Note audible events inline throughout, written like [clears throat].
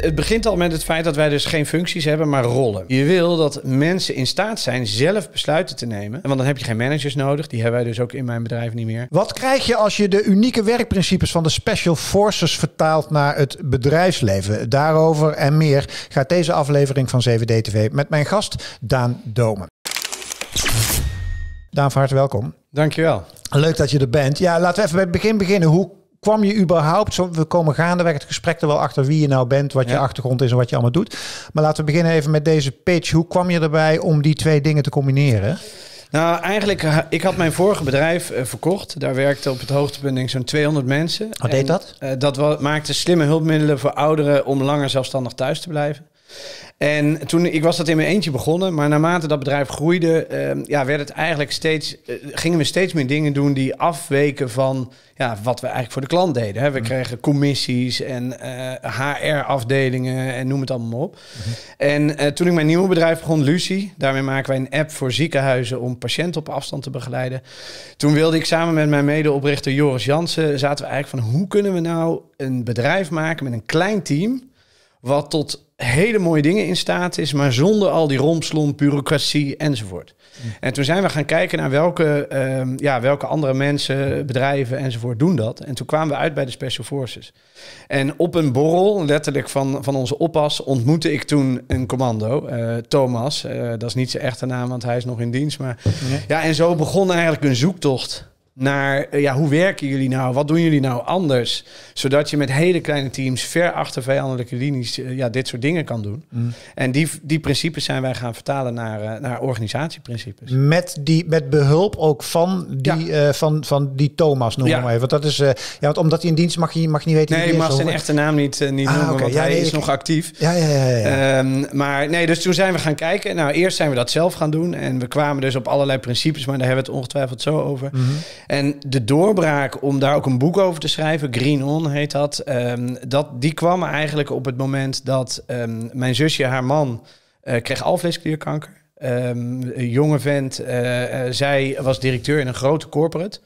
Het begint al met het feit dat wij dus geen functies hebben, maar rollen. Je wil dat mensen in staat zijn zelf besluiten te nemen. Want dan heb je geen managers nodig. Die hebben wij dus ook in mijn bedrijf niet meer. Wat krijg je als je de unieke werkprincipes van de Special Forces vertaalt naar het bedrijfsleven? Daarover en meer gaat deze aflevering van 7DTV met mijn gast Daan Domen. Daan, van harte welkom. Dankjewel. Leuk dat je er bent. Ja, laten we even bij het begin beginnen. Hoe kwam je überhaupt, zo, we komen gaandeweg het gesprek er wel achter wie je nou bent, wat je achtergrond is en wat je allemaal doet. Maar laten we beginnen even met deze pitch. Hoe kwam je erbij om die twee dingen te combineren? Nou, eigenlijk, eh, ik had mijn vorige bedrijf eh, verkocht. Daar werkte op het hoogtepunt zo'n 200 mensen. Wat oh, deed dat? Eh, dat maakte slimme hulpmiddelen voor ouderen om langer zelfstandig thuis te blijven. En toen, ik was dat in mijn eentje begonnen, maar naarmate dat bedrijf groeide, ehm, ja, werd het eigenlijk steeds, eh, gingen we steeds meer dingen doen die afweken van ja, wat we eigenlijk voor de klant deden. Hè. We mhm. kregen commissies en HR-afdelingen eh, en noem het allemaal op. Mhm. En eh, toen ik mijn nieuwe bedrijf begon, Lucie, daarmee maken wij een app voor ziekenhuizen om patiënten op afstand te begeleiden. Toen wilde ik samen met mijn medeoprichter Joris Jansen, zaten we eigenlijk van hoe kunnen we nou een bedrijf maken met een klein team wat tot hele mooie dingen in staat is, maar zonder al die romslomp, bureaucratie enzovoort. Hm. En toen zijn we gaan kijken naar welke, ehm, ja, welke andere mensen, bedrijven enzovoort doen dat. En toen kwamen we uit bij de Special Forces. En op een borrel, letterlijk van, van onze oppas, ontmoette ik toen een commando, eh, Thomas. Eh, dat is niet zijn echte naam, want hij is nog in dienst. Maar, ja, en zo begon eigenlijk een zoektocht naar eh, ja, hoe werken jullie nou? Wat doen jullie nou anders? Zodat je met hele kleine teams ver achter vijandelijke linies eh, ja, dit soort dingen kan doen. Mm. En die, die principes zijn wij gaan vertalen naar, eh, naar organisatieprincipes. Met, die, met behulp ook van die, van, van die Thomas, noem ja. maar even. Want dat is, ja, want omdat hij in dienst mag, je mag niet weten... Nee, je mag zijn echte naam niet, niet ah, noemen, want hij is nog actief. Ja, ja, ja. ja. Ehm, maar nee, dus toen zijn we gaan kijken. Nou, eerst zijn we dat zelf gaan doen. En we kwamen dus op allerlei principes, maar daar hebben we het ongetwijfeld zo over. Mhm. En de doorbraak om daar ook een boek over te schrijven, Green On heet dat, ehm, dat die kwam eigenlijk op het moment dat ehm, mijn zusje, haar man, eh, kreeg alvleesklierkanker. Ehm, jonge vent, eh, eh, zij was directeur in een grote corporate.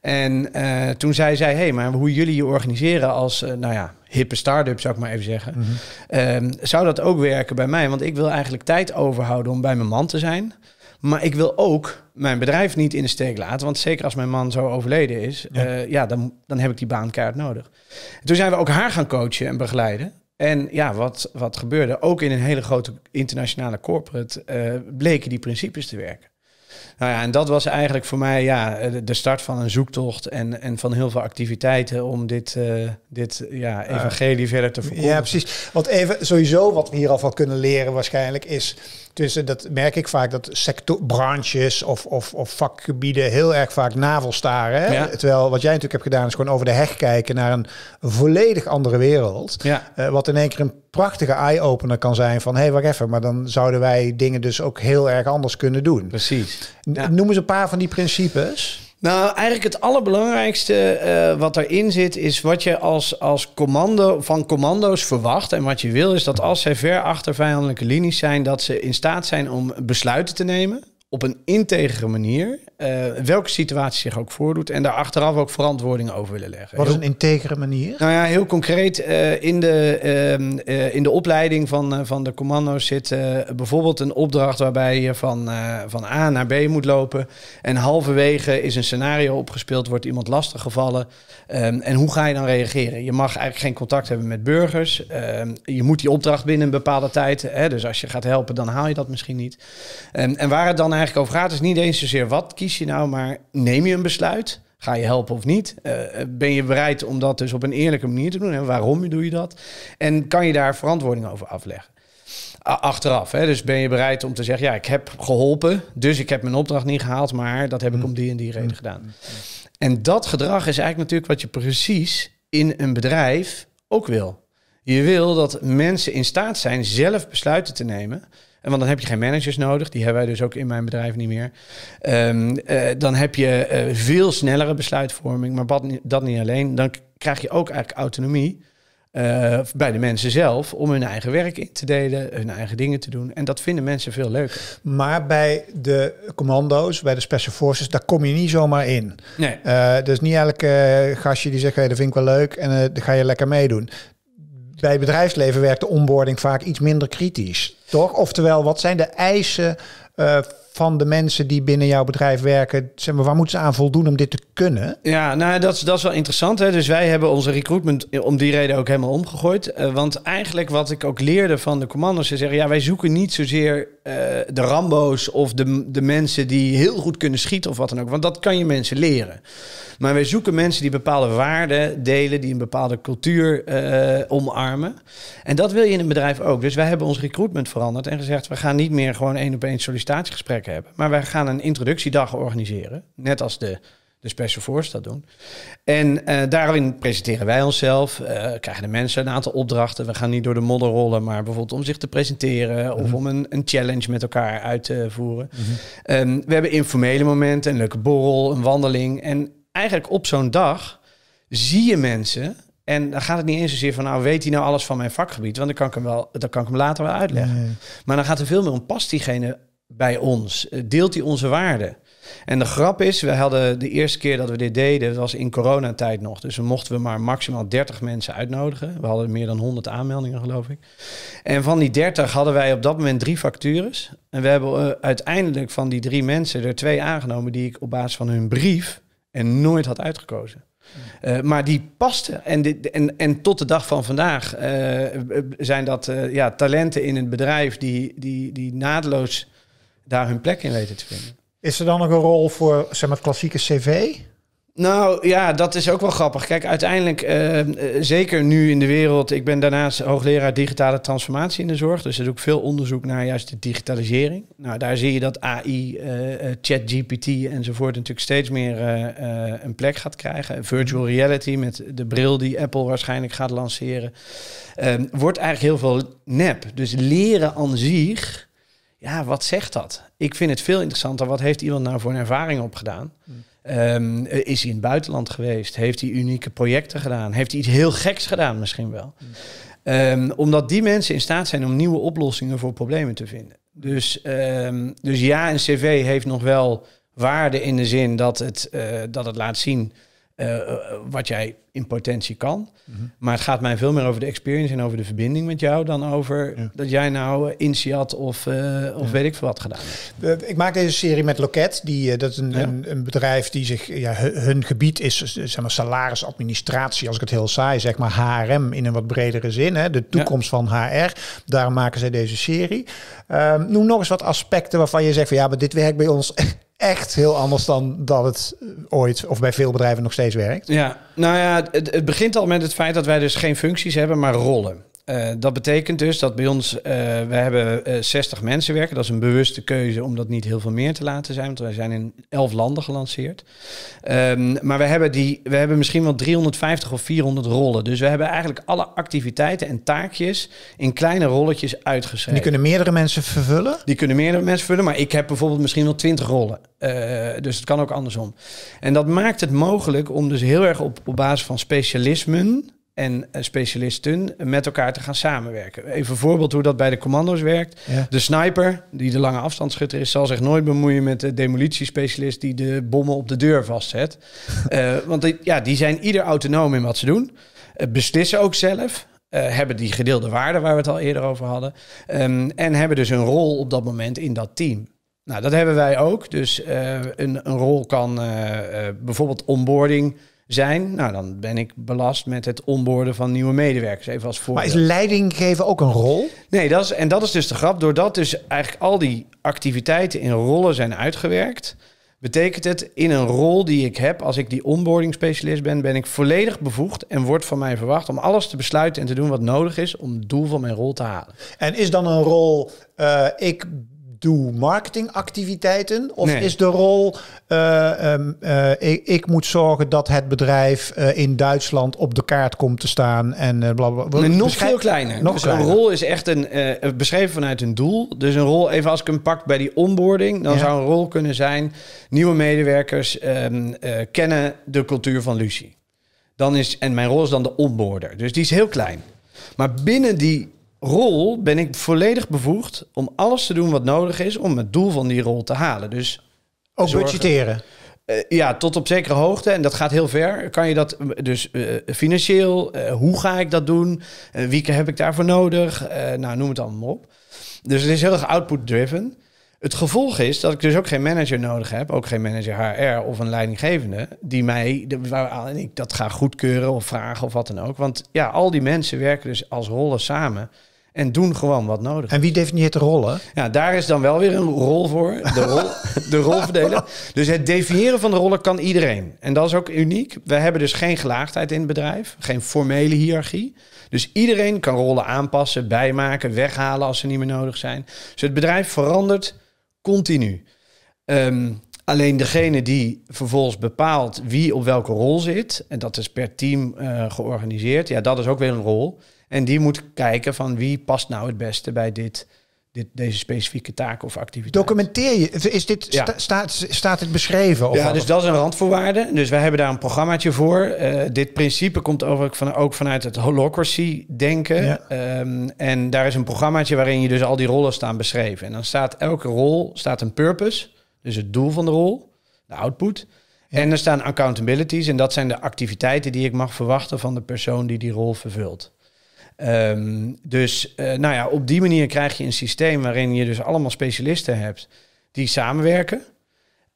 En uh, toen zij zei, hé, hey, maar hoe jullie je organiseren als, nou ja, hippe start-up zou ik maar even zeggen. Mhm. zou dat ook werken bij mij? Want ik wil eigenlijk tijd overhouden om bij mijn man te zijn. Maar ik wil ook mijn bedrijf niet in de steek laten. Want zeker als mijn man zo overleden is, ja, eh, ja dan, dan heb ik die baankaart nodig. toen zijn we ook haar gaan coachen en begeleiden. En ja, wat, wat gebeurde? Ook in een hele grote internationale corporate eh, bleken die principes te werken. Nou ja, en dat was eigenlijk voor mij ja, eh, de start van een zoektocht en, en van heel veel activiteiten om dit, dit ja, evangelie verder te verkondigen. Ja, precies. Want even sowieso wat we hier al van kunnen leren waarschijnlijk is tussen, dat merk ik vaak, dat sector, branches of, of, of vakgebieden heel erg vaak navelstaren. Hè? Terwijl wat jij natuurlijk hebt gedaan is gewoon over de heg kijken naar een volledig andere wereld. Ja. Eh, wat in één keer een prachtige eye-opener kan zijn van, hé, hey, wacht even, maar dan zouden wij dingen dus ook heel erg anders kunnen doen. Precies. Ja. Noem eens een paar van die principes. Nou, eigenlijk het allerbelangrijkste uh, wat erin zit, is wat je als, als commando van commando's verwacht. En wat je wil is dat als zij ver achter vijandelijke linies zijn, dat ze in staat zijn om besluiten te nemen op een integere manier. Eh, welke situatie zich ook voordoet. En daar achteraf ook verantwoording over willen leggen. Wat is een integere manier? Nou ja, heel concreet. Eh, in, de, ehm, eh, in de opleiding van, van de commando's zit bijvoorbeeld een opdracht waarbij je van, van A naar B moet lopen. En halverwege is een scenario opgespeeld, wordt iemand lastiggevallen. Um, ehm, en hoe ga je dan reageren? Je mag eigenlijk geen contact hebben met burgers. Ehm, je moet die opdracht binnen een bepaalde tijd. Hè, dus als je gaat helpen, dan haal je dat misschien niet. Um, en waar het dan eigenlijk over gaat, is niet eens zozeer wat kies je nou maar, neem je een besluit? Ga je helpen of niet? Eh, ben je bereid om dat dus op een eerlijke manier te doen? En waarom doe je dat? En kan je daar verantwoording over afleggen? achteraf. Hè? Dus ben je bereid om te zeggen: ja, ik heb geholpen, dus ik heb mijn opdracht niet gehaald, maar dat heb ik mm. om die en die reden mm. gedaan. En dat gedrag is eigenlijk natuurlijk wat je precies in een bedrijf ook wil. Je wil dat mensen in staat zijn zelf besluiten te nemen. En want dan heb je geen managers nodig. Die hebben wij dus ook in mijn bedrijf niet meer. Ehm, eh, dan heb je eh, veel snellere besluitvorming. Maar dat niet alleen. Dan krijg je ook eigenlijk autonomie eh, bij de mensen zelf om hun eigen werk in te delen, hun eigen dingen te doen. En dat vinden mensen veel leuker. Maar bij de commando's, bij de special forces, daar kom je niet zomaar in. Nee. Uh, dus niet elke gastje die zegt, hey, dat vind ik wel leuk en dan ga je lekker meedoen bij bedrijfsleven werkt de onboarding vaak iets minder kritisch, toch? Oftewel, wat zijn de eisen eh, van de mensen die binnen jouw bedrijf werken? Zeg maar, waar moeten ze aan voldoen om dit te kunnen? Ja, nou, dat is, dat is wel interessant. Hè? Dus wij hebben onze recruitment om die reden ook helemaal omgegooid. Eh, want eigenlijk wat ik ook leerde van de commanders, ze zeggen... ja, wij zoeken niet zozeer eh, de Rambo's of de, de mensen die heel goed kunnen schieten of wat dan ook. Want dat kan je mensen leren. Maar wij zoeken mensen die bepaalde waarden delen, die een bepaalde cultuur eh, eh, omarmen. En dat wil je in een bedrijf ook. Dus wij hebben ons recruitment veranderd en gezegd: we gaan niet meer gewoon één op één sollicitatiegesprekken hebben. Maar we gaan een introductiedag organiseren. Net als de de Special Force dat doen. En eh, daarin presenteren wij onszelf, krijgen de mensen een aantal opdrachten. We gaan niet door de modder rollen, maar bijvoorbeeld om zich te presenteren of mhm. om een, een, challenge met elkaar uit te voeren. Mhm. Ehm, we hebben informele momenten, een leuke borrel, een wandeling. En eigenlijk op zo'n dag zie je mensen. En dan gaat het niet eens zozeer van, nou weet hij nou alles van mijn vakgebied? Want dan kan ik hem, wel, dan kan ik hem later wel uitleggen. Maar dan gaat er veel meer om, past diegene bij ons? Eh, deelt hij onze waarden? En de grap is, we hadden de eerste keer dat we dit deden, dat was in coronatijd nog. Dus we mochten we maar maximaal 30 mensen uitnodigen. We hadden meer dan 100 aanmeldingen, geloof ik. En van die 30 hadden wij op dat moment drie factures. En we hebben eh, uiteindelijk van die drie mensen er twee aangenomen die ik op basis van hun brief en nooit had uitgekozen. Eh, maar die pasten En, dit, en, en tot de dag van vandaag eh, zijn dat eh, ja, talenten in het bedrijf die, die, die naadloos daar hun plek in weten te vinden. Is er dan nog een rol voor zeg maar, het klassieke CV? Nou ja, dat is ook wel grappig. Kijk, uiteindelijk, eh, eh, zeker nu in de wereld. Ik ben daarnaast hoogleraar digitale transformatie in de zorg. Dus er is ook veel onderzoek naar juist de digitalisering. Nou, daar zie je dat AI, uh, eh, ChatGPT enzovoort natuurlijk steeds meer een plek gaat krijgen. Virtual reality met de bril die Apple waarschijnlijk gaat lanceren. Ehm, wordt eigenlijk heel veel nep. Dus leren aan zich, ja, wat zegt dat? Ik vind het veel interessanter. Wat heeft iemand nou voor een ervaring opgedaan? Hmm. Ehm, is hij in het buitenland geweest? Heeft hij unieke projecten gedaan? Heeft hij iets heel geks gedaan misschien wel? Ehm, omdat die mensen in staat zijn om nieuwe oplossingen voor problemen te vinden. Dus, ehm, dus ja, een cv heeft nog wel waarde in de zin dat het, eh, dat het laat zien uh, wat jij in potentie kan. Maar het gaat mij veel meer over de experience en over de verbinding met jou dan over dat jij nou eh, Insiat of, of weet ik veel wat gedaan Ik maak deze serie met Loket. Die, dat is een, een, bedrijf die zich, ja, hun gebied is zeg maar, salarisadministratie, als ik het heel saai zeg, maar HRM in een wat bredere zin. Hè, de toekomst van HR. Daar maken zij deze serie. Ehm, noem nog eens wat aspecten waarvan je zegt van ja, maar dit werkt bij ons echt heel anders dan dat het eh, ooit of bij veel bedrijven nog steeds werkt. Ja, nou ja, het, het begint al met het feit dat wij dus geen functies hebben, maar rollen. Eh, dat betekent dus dat bij ons, eh, we hebben 60 eh, mensen werken. Dat is een bewuste keuze om dat niet heel veel meer te laten zijn, want wij zijn in 11 landen gelanceerd. Ehm, maar we hebben, die, we hebben misschien wel 350 of 400 rollen. Dus we hebben eigenlijk alle activiteiten en taakjes in kleine rolletjes uitgeschreven. Die kunnen meerdere mensen vervullen? Die kunnen meerdere mensen vullen, maar ik heb bijvoorbeeld misschien wel 20 rollen. dus het kan ook andersom. En dat maakt het mogelijk om dus heel erg op, op basis van specialismen en eh, specialisten met elkaar te gaan samenwerken. Even een voorbeeld hoe dat bij de commando's werkt. De sniper, die de lange afstandsschutter is, zal zich nooit bemoeien met de demolitiespecialist die de bommen op de deur vastzet. [laughs] Eh, want ja, die zijn ieder autonoom in wat ze doen. Eh, beslissen ook zelf. hebben die gedeelde waarden waar we het al eerder over hadden. Ehm, en hebben dus een rol op dat moment in dat team. Nou, dat hebben wij ook. Dus een, een, rol kan bijvoorbeeld onboarding zijn, nou, dan ben ik belast met het onboorden van nieuwe medewerkers. Even als voorbeeld. Maar is leiding geven ook een rol? Nee, dat is, en dat is dus de grap. Doordat dus eigenlijk al die activiteiten in rollen zijn uitgewerkt, betekent het in een rol die ik heb, als ik die onboarding specialist ben, ben ik volledig bevoegd en wordt van mij verwacht om alles te besluiten en te doen wat nodig is om het doel van mijn rol te halen. En is dan een rol, uh, ik doe marketingactiviteiten? Of is de rol, eh, ehm, eh, ik, moet zorgen dat het bedrijf eh, in Duitsland op de kaart komt te staan en blablabla. nog veel kleiner. Nog dus een rol is echt een, beschreven vanuit een doel. Dus een rol, even als ik hem pak bij die onboarding, dan zou een rol kunnen zijn, nieuwe medewerkers ehm, kennen de cultuur van Lucie. Dan is, en mijn rol is dan de onboarder. Dus die is heel klein. Maar binnen die rol ben ik volledig bevoegd om alles te doen wat nodig is om het doel van die rol te halen. Dus ook zorgen, budgetteren. Eh, ja, tot op zekere hoogte. En dat gaat heel ver. Kan je dat eh, dus eh, financieel? hoe ga ik dat doen? wie heb ik daarvoor nodig? nou, noem het allemaal op. Dus het is heel erg output-driven. Het gevolg is dat ik dus ook geen manager nodig heb, ook geen manager HR of een leidinggevende, die mij, en ik dat ga goedkeuren of vragen of wat dan ook. Want ja, al die mensen werken dus als rollen samen. En doen gewoon wat nodig. En wie definieert de rollen? Ja, daar is dan wel weer een rol voor. De rol, de Dus het definiëren van de rollen kan iedereen. En dat is ook uniek. We hebben dus geen gelaagdheid in het bedrijf. Geen formele hiërarchie. Dus iedereen kan rollen aanpassen, bijmaken, weghalen als ze niet meer nodig zijn. Dus het bedrijf verandert continu. Ehm, alleen degene die vervolgens bepaalt wie op welke rol zit, en dat is per team eh, georganiseerd, ja, dat is ook weer een rol. En die moet kijken van wie past nou het beste bij dit, dit, deze specifieke taak of activiteit. Documenteer je, is dit, staat, staat het beschreven? Of ja, dus dat is een randvoorwaarde. Dus wij hebben daar een programmaatje voor. Eh, dit principe komt ook vanuit het holocracy denken. Ehm, en daar is een programmaatje waarin je dus al die rollen staan beschreven. En dan staat elke rol staat een purpose, dus het doel van de rol, de output. En er staan accountabilities en dat zijn de activiteiten die ik mag verwachten van de persoon die die rol vervult. Ehm, dus eh, nou ja, op die manier krijg je een systeem waarin je dus allemaal specialisten hebt die samenwerken.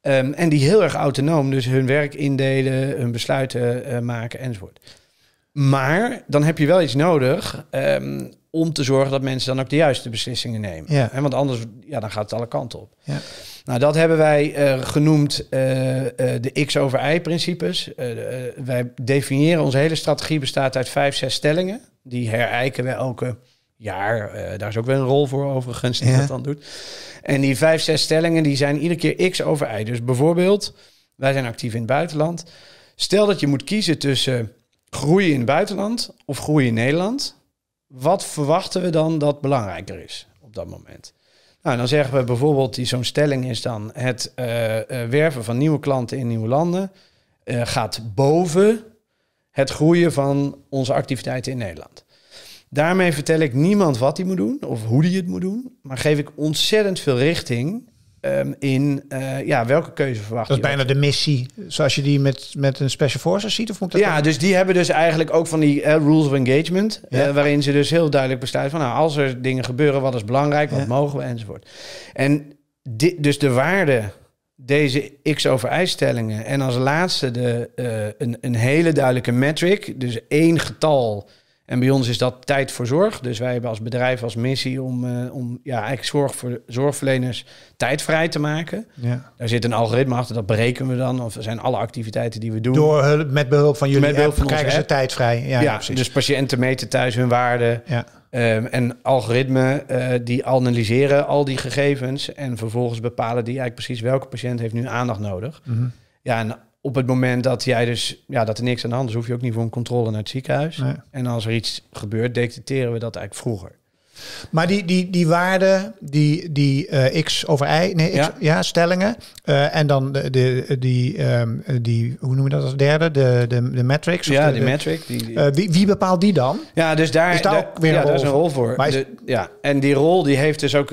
Ehm, en die heel erg autonoom dus hun werk indelen, hun besluiten eh, maken enzovoort. Maar dan heb je wel iets nodig ehm, om te zorgen dat mensen dan ook de juiste beslissingen nemen. Ja. want anders ja, dan gaat het alle kanten op. Ja. Nou, dat hebben wij eh, genoemd de X over Y principes. wij definiëren onze hele strategie bestaat uit vijf, zes stellingen. Die herijken we elke jaar. Eh, daar is ook wel een rol voor overigens die dat dan doet. En die vijf, zes stellingen die zijn iedere keer x over y. Dus bijvoorbeeld, wij zijn actief in het buitenland. Stel dat je moet kiezen tussen groeien in het buitenland of groeien in Nederland. Wat verwachten we dan dat belangrijker is op dat moment? Nou, dan zeggen we bijvoorbeeld, zo'n stelling is dan het uh, werven van nieuwe klanten in nieuwe landen gaat boven het groeien van onze activiteiten in Nederland. Daarmee vertel ik niemand wat hij moet doen of hoe hij het moet doen, maar geef ik ontzettend veel richting ehm, in eh, ja, welke keuze verwacht Dat is bijna de missie, zoals je die met, met een Special Forces ziet, of moet dat Ja, dus die hebben dus eigenlijk ook van die eh, rules of engagement, eh, waarin ze dus heel duidelijk besluiten van nou, als er dingen gebeuren, wat is belangrijk, wat mogen we enzovoort. En dit, dus de waarde deze x over y stellingen. En als laatste de, eh, een, een hele duidelijke metric, dus één getal en bij ons is dat tijd voor zorg. Dus wij hebben als bedrijf als missie om, eh, om ja, eigenlijk zorg voor zorgverleners tijd vrij te maken. Ja. Daar zit een algoritme achter, dat berekenen we dan. Of zijn alle activiteiten die we doen. Door hulp, met behulp van jullie met behulp van krijgen ze tijd vrij. Ja, ja, dus patiënten meten thuis hun waarde. Ja. Ehm, en algoritmen eh, die analyseren al die gegevens. En vervolgens bepalen die eigenlijk precies welke patiënt heeft nu aandacht nodig. Mm -hmm. Ja, en op het moment dat jij dus, ja, dat er niks aan de hand is, hoef je ook niet voor een controle naar het ziekenhuis. En als er iets gebeurt, detecteren we dat eigenlijk vroeger. Maar die, die, die waarden, die, die eh, x over y, nee, ja. stellingen. Eh, en dan de, de, die, ehm, die, hoe noem je dat als derde? De, de, de matrix? Ja, de, die metric. Die, eh, wie, wie bepaalt die dan? Ja, dus daar is daar, ook weer een, rol is een rol voor. ja. En die rol die heeft dus ook,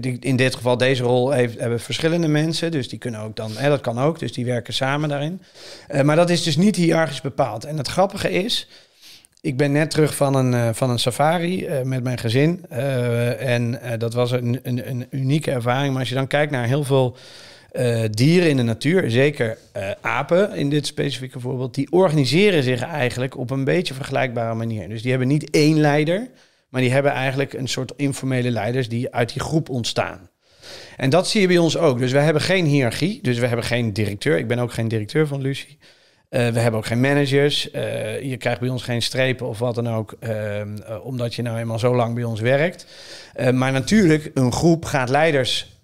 die, in dit geval deze rol, heeft, hebben verschillende mensen. Dus die kunnen ook dan, hè, dat kan ook, dus die werken samen daarin. maar dat is dus niet hiërarchisch bepaald. En het grappige is ik ben net terug van een, eh, van een safari eh, met mijn gezin. Eh, en dat was een, een, een, unieke ervaring. Maar als je dan kijkt naar heel veel dieren in de natuur, zeker apen in dit specifieke voorbeeld, die organiseren zich eigenlijk op een beetje vergelijkbare manier. Dus die hebben niet één leider, maar die hebben eigenlijk een soort informele leiders die uit die groep ontstaan. En dat zie je bij ons ook. Dus we hebben geen hiërarchie, dus we hebben geen directeur. Ik ben ook geen directeur van Lucie. Eh, we hebben ook geen managers. Eh, je krijgt bij ons geen strepen of wat dan ook, eh, omdat je nou eenmaal zo lang bij ons werkt. maar natuurlijk, een groep gaat leiders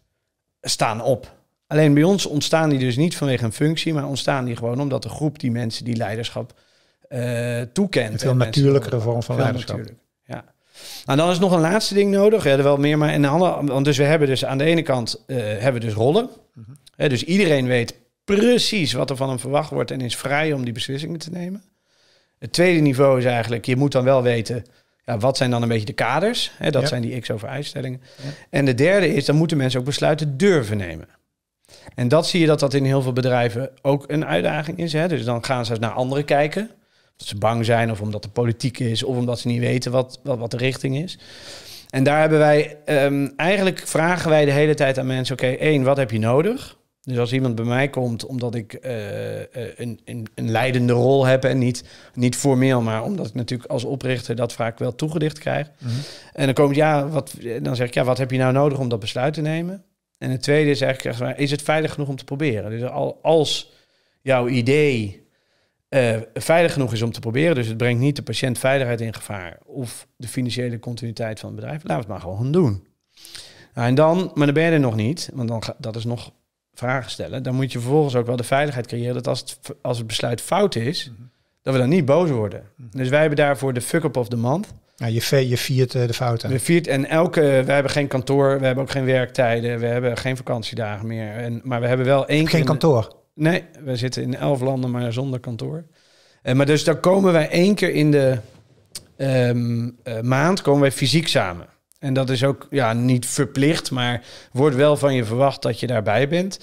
staan op. Alleen bij ons ontstaan die dus niet vanwege een functie, maar ontstaan die gewoon omdat de groep die mensen die leiderschap uh, toekent. Een veel natuurlijkere vorm van leiderschap. Natuurlijk. Ja. Nou, dan is nog een laatste ding nodig. Ja, er wel meer, maar in de andere, want dus we hebben dus aan de ene kant hebben we dus rollen. Mhm. dus iedereen weet precies wat er van hem verwacht wordt en is vrij om die beslissingen te nemen. Het tweede niveau is eigenlijk, je moet dan wel weten, ja, wat zijn dan een beetje de kaders? Hè, dat zijn die X over En de derde is, dan moeten mensen ook besluiten durven nemen. En dat zie je dat dat in heel veel bedrijven ook een uitdaging is. Hè? Dus dan gaan ze naar anderen kijken. Dat ze bang zijn of omdat de politiek is of omdat ze niet weten wat, wat, wat de richting is. En daar hebben wij ehm, eigenlijk vragen wij de hele tijd aan mensen: oké, één, wat heb je nodig? Dus als iemand bij mij komt omdat ik eh, eh, een, een, een, leidende rol heb en niet, niet formeel, maar omdat ik natuurlijk als oprichter dat vaak wel toegedicht krijg. Mhm. En dan komt ja, wat, dan zeg ik ja, wat heb je nou nodig om dat besluit te nemen? En het tweede is eigenlijk, is het veilig genoeg om te proberen? Dus als jouw idee eh, veilig genoeg is om te proberen, dus het brengt niet de patiëntveiligheid in gevaar of de financiële continuïteit van het bedrijf, laten we het maar gewoon doen. Nou, en dan, maar dan ben je er nog niet, want dan, dat is nog vragen stellen, dan moet je vervolgens ook wel de veiligheid creëren dat als het, als het besluit fout is, mhm. dat we dan niet boos worden. Mhm. Dus wij hebben daarvoor de fuck-up of the month. Ja, je, je viert eh, de fouten. We viert en elke, eh, we hebben geen kantoor, we hebben ook geen werktijden, we hebben geen vakantiedagen meer. En, maar we hebben wel één. keer geen kantoor? nee, we zitten in elf landen, maar zonder kantoor. En, eh, maar dus dan komen wij één keer in de ehm, maand komen wij fysiek samen. En dat is ook ja, niet verplicht, maar wordt wel van je verwacht dat je daarbij bent.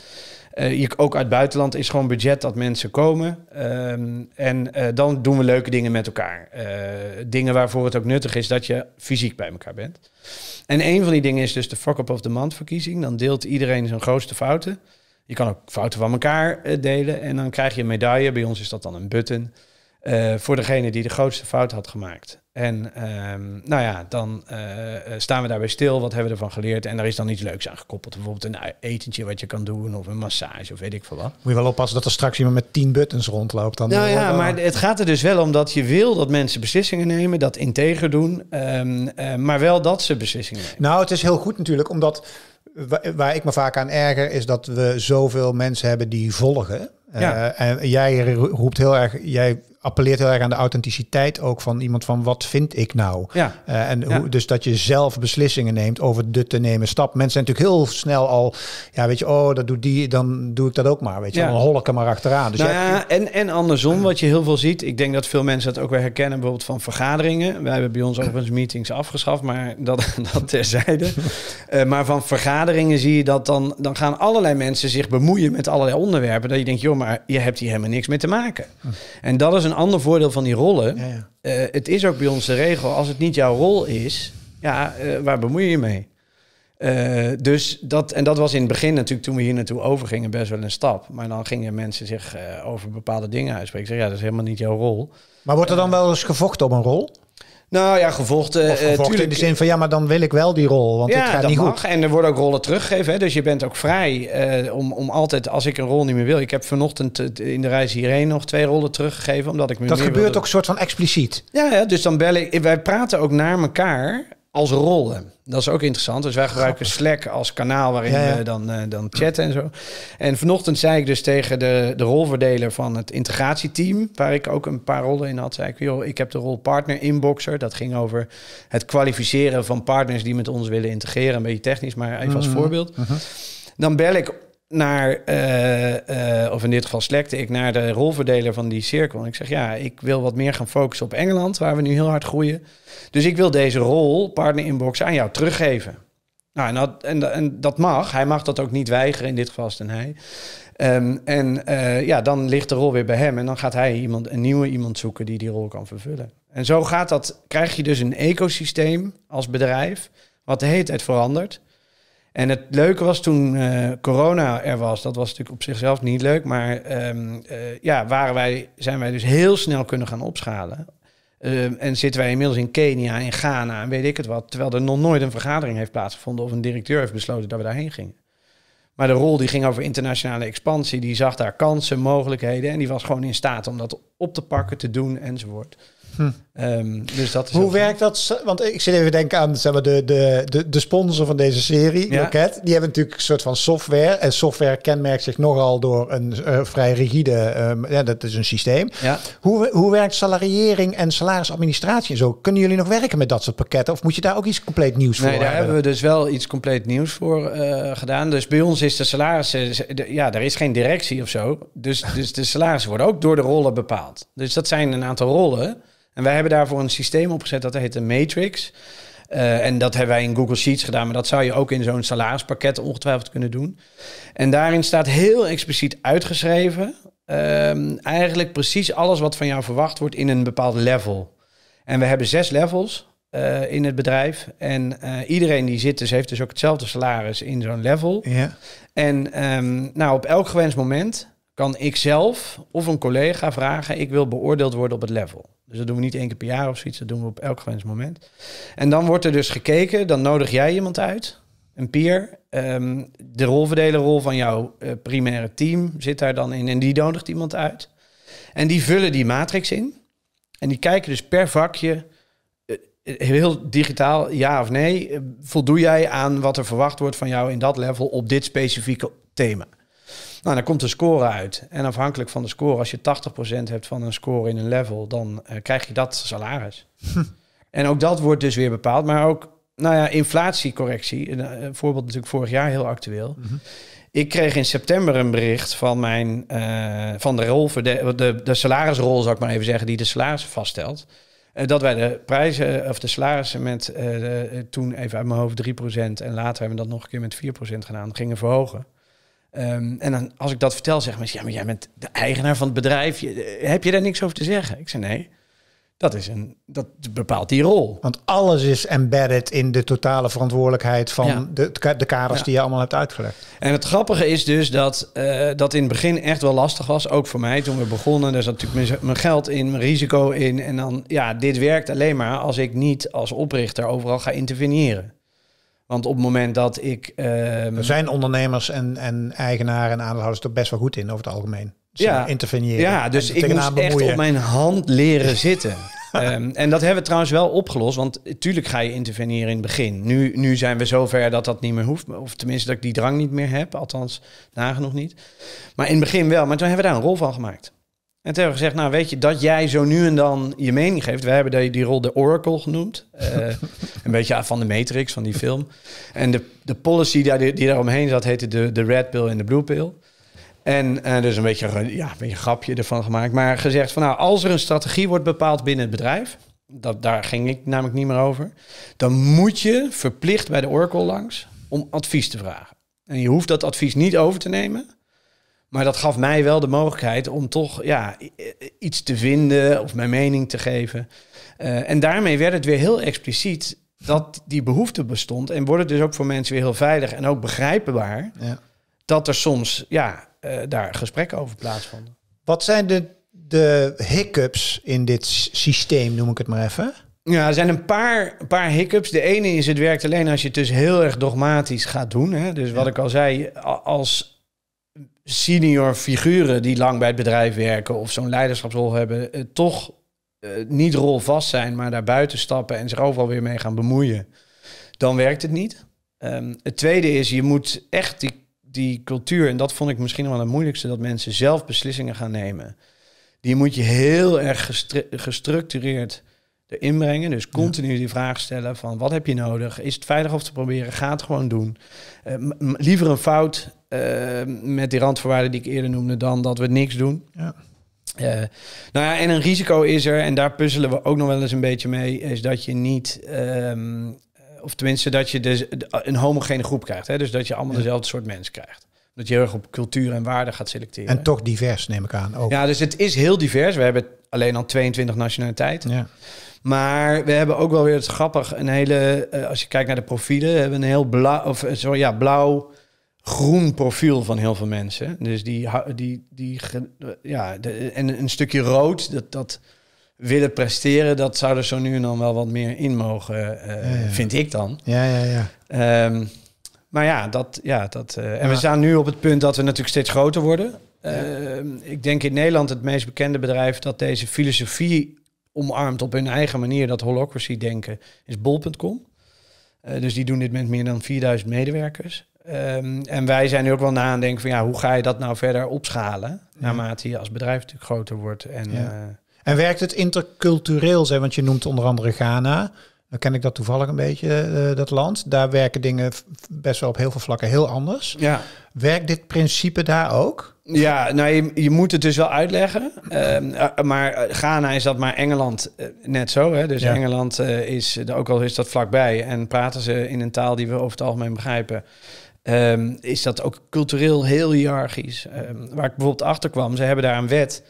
Eh, je, ook uit het buitenland is gewoon budget dat mensen komen. Ehm, en eh, dan doen we leuke dingen met elkaar. Eh, dingen waarvoor het ook nuttig is dat je fysiek bij elkaar bent. En een van die dingen is dus de fuck-up of the month verkiezing. Dan deelt iedereen zijn grootste fouten. Je kan ook fouten van elkaar delen en dan krijg je een medaille. Bij ons is dat dan een button. voor degene die de grootste fout had gemaakt. En ehm, nou ja, dan eh, eh, staan we daarbij stil. Wat hebben we ervan geleerd? En daar is dan iets leuks aan gekoppeld. Bijvoorbeeld een e-, etentje wat je kan doen of een massage of weet ik veel wat. Moet je wel oppassen dat er straks iemand met tien buttons rondloopt. Dan nou ja, maar het gaat er dus wel om dat je wil dat mensen beslissingen nemen, dat integer doen, ehm, eh, maar wel dat ze beslissingen nemen. Nou, het is heel goed natuurlijk, omdat waar ik me vaak aan erger is dat we zoveel mensen hebben die volgen. Ja. en jij roept heel erg, jij appelleert heel erg aan de authenticiteit ook van iemand van wat vind ik nou? Ja. Eh, en Hoe, dus dat je zelf beslissingen neemt over de te nemen stap. Mensen zijn natuurlijk heel snel al, ja weet je, oh dat doet die, dan doe ik dat ook maar, weet je, dan hol ik hem maar achteraan. Dus nou ja, en, en andersom, wat je heel veel ziet, ik denk dat veel mensen dat ook weer herkennen, bijvoorbeeld van vergaderingen. Wij hebben bij ons overigens meetings afgeschaft, maar dat, [laughs] dat terzijde. Eh, maar van vergaderingen zie je dat dan, dan gaan allerlei mensen zich bemoeien met allerlei onderwerpen, dat je denkt, joh, maar je hebt hier helemaal niks mee te maken. Hm. En dat is een ander voordeel van die rollen. Ja, ja. Eh, het is ook bij ons de regel, als het niet jouw rol is, ja, eh, waar bemoei je mee? Eh, dus dat, en dat was in het begin natuurlijk toen we hier naartoe overgingen best wel een stap. Maar dan gingen mensen zich over bepaalde dingen uitspreken. Ik ja, dat is helemaal niet jouw rol. Maar wordt er dan wel eens gevochten om een rol? Nou ja, gevolgd. Of eh, in de zin van ja, maar dan wil ik wel die rol. Want het gaat niet Goed. En er worden ook rollen teruggegeven. Hè? Dus je bent ook vrij eh, om, om altijd, als ik een rol niet meer wil. Ik heb vanochtend eh, in de reis hierheen nog twee rollen teruggegeven. Omdat ik dat gebeurt ook soort van expliciet. Ja, ja, dus dan bel ik. Wij praten ook naar elkaar als rollen. Dat is ook interessant. Dus wij gebruiken Slack als kanaal waarin we dan, eh, dan chatten en zo. En vanochtend zei ik dus tegen de, de rolverdeler van het integratieteam, waar ik ook een paar rollen in had, zei ik, joh, ik heb de rol partner inboxer. Dat ging over het kwalificeren van partners die met ons willen integreren. Een beetje technisch, maar even als mhm. voorbeeld. Mhm. Dan bel ik naar, eh, eh, of in dit geval slekte ik naar de rolverdeler van die cirkel. En ik zeg, ja, ik wil wat meer gaan focussen op Engeland, waar we nu heel hard groeien. Dus ik wil deze rol, partner inbox, aan jou teruggeven. Nou, en dat, en, dat mag. Hij mag dat ook niet weigeren, in dit geval is hij. Ehm, en eh, ja, dan ligt de rol weer bij hem. En dan gaat hij iemand, een nieuwe iemand zoeken die die rol kan vervullen. En zo gaat dat, krijg je dus een ecosysteem als bedrijf, wat de hele tijd verandert. En het leuke was toen eh, corona er was, dat was natuurlijk op zichzelf niet leuk, maar ehm, eh, ja, waren wij, zijn wij dus heel snel kunnen gaan opschalen. Ehm, en zitten wij inmiddels in Kenia, in Ghana en weet ik het wat, terwijl er nog nooit een vergadering heeft plaatsgevonden of een directeur heeft besloten dat we daarheen gingen. Maar de rol die ging over internationale expansie, die zag daar kansen, mogelijkheden en die was gewoon in staat om dat op te pakken, te doen enzovoort. Hm. Ehm, dus dat Hoe werkt dat? Want ik zit even denken aan zeg maar, de, de, de, de sponsor van deze serie, Die hebben natuurlijk een soort van software. En software kenmerkt zich nogal door een eh, vrij rigide, ehm, ja, dat is een systeem. Hoe, hoe werkt salariering en salarisadministratie en zo? Kunnen jullie nog werken met dat soort pakketten? Of moet je daar ook iets compleet nieuws nee, hebben? daar hebben? we dus wel iets compleet nieuws voor eh, gedaan. Dus bij ons is de salaris, eh, ja, er is geen directie of zo. Dus, dus de salarissen worden ook door de rollen bepaald. Dus dat zijn een aantal rollen. En wij hebben daarvoor een systeem opgezet dat heet een matrix. Eh, en dat hebben wij in Google Sheets gedaan, maar dat zou je ook in zo'n salarispakket ongetwijfeld kunnen doen. En daarin staat heel expliciet uitgeschreven ehm, eigenlijk precies alles wat van jou verwacht wordt in een bepaald level. En we hebben zes levels eh, in het bedrijf. En eh, iedereen die zit dus heeft dus ook hetzelfde salaris in zo'n level. Ja. En ehm, nou, op elk gewenst moment kan ik zelf of een collega vragen... ik wil beoordeeld worden op het level. Dus dat doen we niet één keer per jaar of zoiets. Dat doen we op elk gewenst moment. En dan wordt er dus gekeken. Dan nodig jij iemand uit. Een peer. Ehm, de rolverdelenrol van jouw eh, primaire team zit daar dan in. En die nodigt iemand uit. En die vullen die matrix in. En die kijken dus per vakje eh, heel digitaal, ja of nee, eh, voldoe jij aan wat er verwacht wordt van jou in dat level op dit specifieke thema? Nou, dan komt de score uit. En afhankelijk van de score, als je 80% hebt van een score in een level, dan eh, krijg je dat salaris. [laughs] en ook dat wordt dus weer bepaald. Maar ook, nou ja, inflatiecorrectie. Een eh, voorbeeld natuurlijk vorig jaar heel actueel. Mhm. Ik kreeg in september een bericht van, mijn, eh, van de, rol, de, de, de salarisrol, zou ik maar even zeggen, die de salarissen vaststelt dat wij de prijzen of de salarissen met toen even uit mijn hoofd 3% en later hebben we dat nog een keer met 4% gedaan, gingen verhogen. Ehm, en dan, als ik dat vertel, zeggen mensen: Ja, maar jij bent de eigenaar van het bedrijf. Eh, heb je daar niks over te zeggen? Ik zeg Nee, dat, is een, dat bepaalt die rol. Want alles is embedded in de totale verantwoordelijkheid van de, de kaders die je allemaal hebt uitgelegd. En het grappige is dus dat eh, dat in het begin echt wel lastig was. Ook voor mij toen we begonnen. Daar zat natuurlijk mijn geld in, mijn risico in. En dan, ja, dit werkt alleen maar als ik niet als oprichter overal ga interveneren. Want op het moment dat ik. Ehm, er zijn ondernemers en, en eigenaren en aandeelhouders er best wel goed in over het algemeen. Ze ja, interveneren. Ja, dus ik moest echt op mijn hand leren zitten. [laughs] Ehm, en dat hebben we trouwens wel opgelost. Want tuurlijk ga je interveneren in het begin. Nu, nu zijn we zover dat dat niet meer hoeft. Of tenminste dat ik die drang niet meer heb. Althans, nagenoeg niet. Maar in het begin wel. Maar toen hebben we daar een rol van gemaakt. En toen hebben gezegd, nou weet je, dat jij zo nu en dan je mening geeft. we hebben die, die rol de Oracle genoemd. Eh, [laughs] een beetje van de Matrix, van die film. En de, de policy die, die, omheen daaromheen zat, heette de, de red pill en de blue pill. En eh, dus een beetje, eh, ja, een beetje grapje ervan gemaakt. Maar gezegd van, nou, als er een strategie wordt bepaald binnen het bedrijf... Dat, daar ging ik namelijk niet meer over... dan moet je verplicht bij de Oracle langs om advies te vragen. En je hoeft dat advies niet over te nemen... Maar dat gaf mij wel de mogelijkheid om toch ja, iets te vinden of mijn mening te geven. Eh, en daarmee werd het weer heel expliciet dat die behoefte bestond. En wordt het dus ook voor mensen weer heel veilig en ook begrijpbaar ja. dat er soms ja, eh, daar gesprekken over plaatsvonden. Wat zijn de, de hiccups in dit systeem, noem ik het maar even? Ja, er zijn een paar, paar hiccups. De ene is, het werkt alleen als je het dus heel erg dogmatisch gaat doen. Hè? Dus wat ik al zei, als, senior figuren die lang bij het bedrijf werken of zo'n leiderschapsrol hebben, eh, toch eh, niet rolvast zijn, maar daar buiten stappen en zich overal weer mee gaan bemoeien, dan werkt het niet. Ehm, het tweede is, je moet echt die, die cultuur, en dat vond ik misschien wel het moeilijkste, dat mensen zelf beslissingen gaan nemen. Die moet je heel erg gestructureerd erin brengen. Dus continu die vraag stellen van wat heb je nodig? Is het veilig of te proberen? Ga het gewoon doen. Eh, liever een fout eh, met die randvoorwaarden die ik eerder noemde dan dat we niks doen. Ja. Eh, nou ja, en een risico is er, en daar puzzelen we ook nog wel eens een beetje mee, is dat je niet ehm, of tenminste dat je dus een homogene groep krijgt. Hè? Dus dat je allemaal dezelfde soort mensen krijgt. Dat je heel erg op cultuur en waarde gaat selecteren. En toch divers, neem ik aan. Ook. Ja, dus het is heel divers. We hebben alleen al 22 nationaliteit. Ja. Maar we hebben ook wel weer het grappig, een hele, eh, als je kijkt naar de profielen, we hebben een heel blauw, of eh, sorry, ja, blauw groen profiel van heel veel mensen. Dus die, die, die ja, de, en een stukje rood, dat, dat willen presteren, dat zou er zo nu en dan wel wat meer in mogen, eh, vind ik dan. Ja, ja, ja. Ehm, maar ja, dat, ja, dat en we staan nu op het punt dat we natuurlijk steeds groter worden. Ehm, ik denk in Nederland het meest bekende bedrijf dat deze filosofie omarmt op hun eigen manier, dat holocracy denken, is bol.com. Eh, dus die doen dit met meer dan 4000 medewerkers. Ehm, en wij zijn nu ook wel na aan het denken van ja, hoe ga je dat nou verder opschalen? Naarmate je als bedrijf natuurlijk groter wordt. En, eh, en werkt het intercultureel, zijn, want je noemt onder andere Ghana. Dan ken ik dat toevallig een beetje, eh, dat land. Daar werken dingen best wel op heel veel vlakken heel anders. Ja. Werkt dit principe daar ook? Ja, nou je, je moet het dus wel uitleggen. Ehm, eh, maar eh, Ghana is dat, maar Engeland net zo. Hè? Dus Engeland is, ook al is dat vlakbij en praten ze in een taal die we over het algemeen begrijpen. Ehm, is dat ook cultureel heel hiërarchisch. Ehm, waar ik bijvoorbeeld achter kwam, ze hebben daar een wet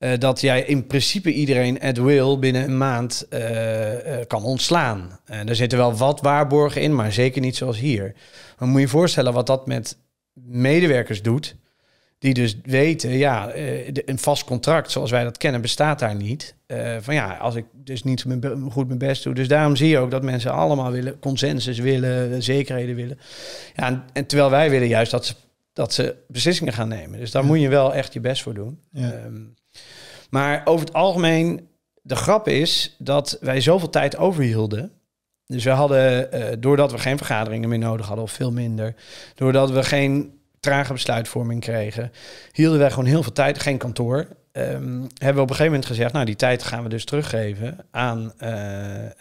eh, dat jij in principe iedereen at will binnen een maand eh, eh, kan ontslaan. er zitten wel wat waarborgen in, maar zeker niet zoals hier. Maar moet je je voorstellen wat dat met medewerkers doet, die dus weten, ja, een vast contract zoals wij dat kennen bestaat daar niet. van ja, als ik dus niet goed mijn best doe. Dus daarom zie je ook dat mensen allemaal willen, consensus willen, zekerheden willen. Ja, en, terwijl wij willen juist dat ze, dat ze beslissingen gaan nemen. Dus daar moet je wel echt je best voor doen. Ja. Ehm, maar over het algemeen, de grap is dat wij zoveel tijd overhielden. Dus we hadden, eh, doordat we geen vergaderingen meer nodig hadden, of veel minder, doordat we geen trage besluitvorming kregen, hielden wij gewoon heel veel tijd, geen kantoor. Ehm, hebben we op een gegeven moment gezegd, nou die tijd gaan we dus teruggeven aan, eh, eh,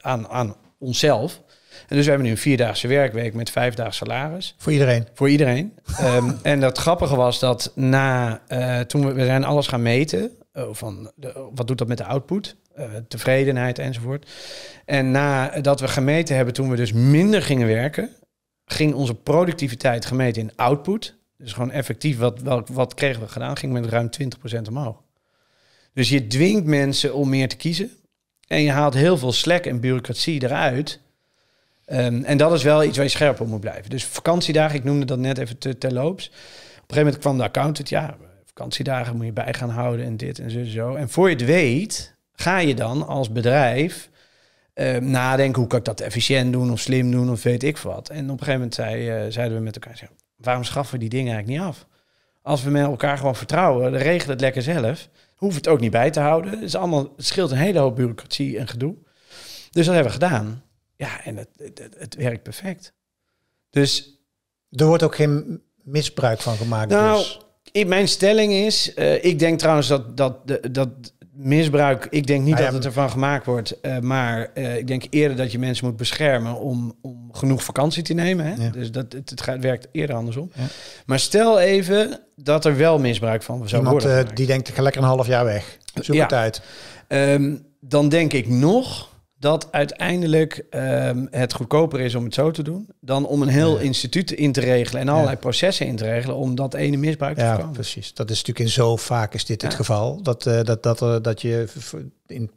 aan, aan onszelf. En dus we hebben nu een vierdaagse werkweek met vijfdaagse salaris. Voor iedereen? Voor iedereen. Ehm, [laughs] en dat grappige was dat na, eh, toen we, we, zijn alles gaan meten, eh, van de, wat doet dat met de output, eh, tevredenheid enzovoort. En nadat we gemeten hebben toen we dus minder gingen werken, ging onze productiviteit gemeten in output. Dus gewoon effectief, wat, wat, kregen we gedaan, ging met ruim 20% omhoog. Dus je dwingt mensen om meer te kiezen. En je haalt heel veel slek en bureaucratie eruit. Ehm, en dat is wel iets waar je scherp op moet blijven. Dus vakantiedagen, ik noemde dat net even te, terloops. Op een gegeven moment kwam de accountant, ja, vakantiedagen moet je bij gaan houden en dit en zo, zo. En voor je het weet, ga je dan als bedrijf ehm, nadenken, hoe kan ik dat efficiënt doen of slim doen of weet ik wat. En op een gegeven moment zei, eh, zeiden we met elkaar, waarom schaffen we die dingen eigenlijk niet af? Als we met elkaar gewoon vertrouwen, dan regelen het lekker zelf. hoeft het ook niet bij te houden. Het, is allemaal, het scheelt een hele hoop bureaucratie en gedoe. Dus dat hebben we gedaan. Ja, en het, het, werkt perfect. Dus. Er wordt ook geen misbruik van gemaakt. Nou, dus. in mijn stelling is. Eh, ik denk trouwens dat, dat, dat misbruik. Ik denk niet nou dat het ervan gemaakt wordt. Eh, maar eh, ik denk eerder dat je mensen moet beschermen. om, om genoeg vakantie te nemen. Hè? Dus dat, het, het, werkt eerder andersom. Maar stel even dat er wel misbruik van zou Iemand, worden. die denkt ik lekker een half jaar weg. Zoek het ehm, dan denk ik nog dat uiteindelijk ehm, het goedkoper is om het zo te doen dan om een heel instituut in te regelen en allerlei processen in te regelen om dat ene misbruik te ja, Precies, dat is natuurlijk in zo vaak is dit het geval dat, eh, dat, dat, eh, dat je in 80%,